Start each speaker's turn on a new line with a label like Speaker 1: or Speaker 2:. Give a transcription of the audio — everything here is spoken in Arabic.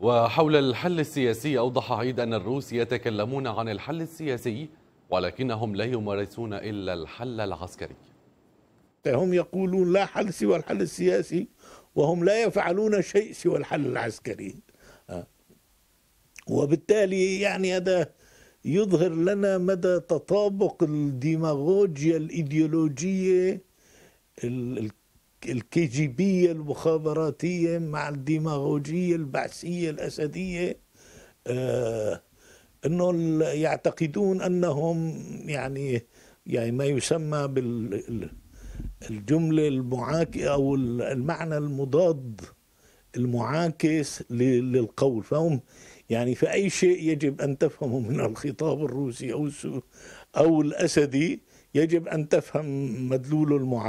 Speaker 1: وحول الحل السياسي أوضح عيد أن الروس يتكلمون عن الحل السياسي ولكنهم لا يمارسون إلا الحل العسكري
Speaker 2: هم يقولون لا حل سوى الحل السياسي وهم لا يفعلون شيء سوى الحل العسكري آه. وبالتالي يعني هذا يظهر لنا مدى تطابق الديماغوجيا الإيديولوجية الكي جي بي المخابراتية مع الديماغوجية البعثية الأسدية آه، أنه يعتقدون أنهم يعني يعني ما يسمى بالجملة المعاكسة أو المعنى المضاد المعاكس للقول فهم يعني في أي شيء يجب أن تفهمه من الخطاب الروسي أو أو الأسدي يجب أن تفهم مدلوله المعاكس